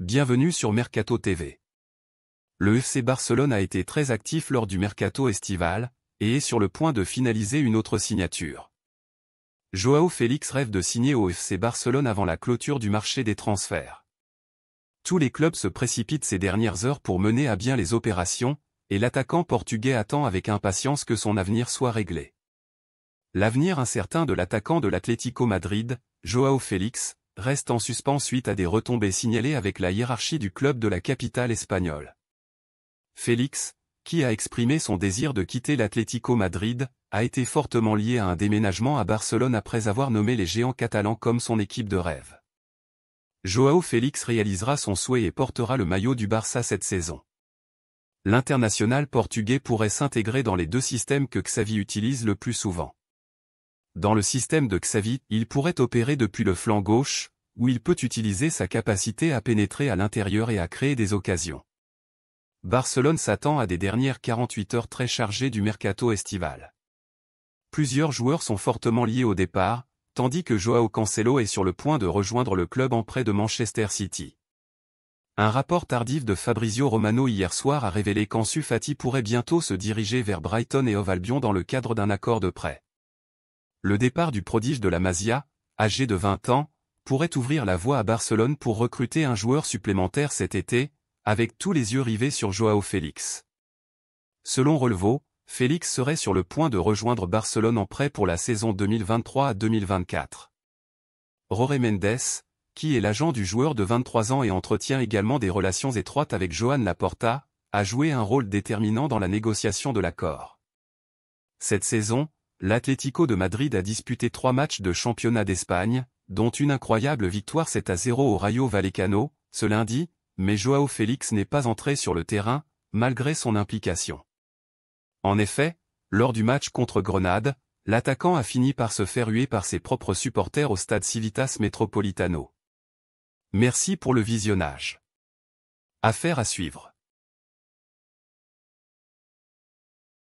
Bienvenue sur Mercato TV. Le FC Barcelone a été très actif lors du mercato estival, et est sur le point de finaliser une autre signature. Joao Félix rêve de signer au FC Barcelone avant la clôture du marché des transferts. Tous les clubs se précipitent ces dernières heures pour mener à bien les opérations, et l'attaquant portugais attend avec impatience que son avenir soit réglé. L'avenir incertain de l'attaquant de l'Atlético Madrid, Joao Félix, reste en suspens suite à des retombées signalées avec la hiérarchie du club de la capitale espagnole. Félix, qui a exprimé son désir de quitter l'Atlético Madrid, a été fortement lié à un déménagement à Barcelone après avoir nommé les géants catalans comme son équipe de rêve. Joao Félix réalisera son souhait et portera le maillot du Barça cette saison. L'international portugais pourrait s'intégrer dans les deux systèmes que Xavi utilise le plus souvent. Dans le système de Xavi, il pourrait opérer depuis le flanc gauche, où il peut utiliser sa capacité à pénétrer à l'intérieur et à créer des occasions. Barcelone s'attend à des dernières 48 heures très chargées du mercato estival. Plusieurs joueurs sont fortement liés au départ, tandis que Joao Cancelo est sur le point de rejoindre le club en prêt de Manchester City. Un rapport tardif de Fabrizio Romano hier soir a révélé qu'Ansu Fati pourrait bientôt se diriger vers Brighton et Ovalbion dans le cadre d'un accord de prêt. Le départ du prodige de la Masia, âgé de 20 ans, pourrait ouvrir la voie à Barcelone pour recruter un joueur supplémentaire cet été, avec tous les yeux rivés sur Joao Félix. Selon Relevo, Félix serait sur le point de rejoindre Barcelone en prêt pour la saison 2023 à 2024. Roré Mendes, qui est l'agent du joueur de 23 ans et entretient également des relations étroites avec Joan Laporta, a joué un rôle déterminant dans la négociation de l'accord. Cette saison, l'Atlético de Madrid a disputé trois matchs de championnat d'Espagne, dont une incroyable victoire 7 à 0 au Rayo Vallecano, ce lundi, mais Joao Félix n'est pas entré sur le terrain, malgré son implication. En effet, lors du match contre Grenade, l'attaquant a fini par se faire huer par ses propres supporters au stade Civitas Metropolitano. Merci pour le visionnage. Affaire à suivre.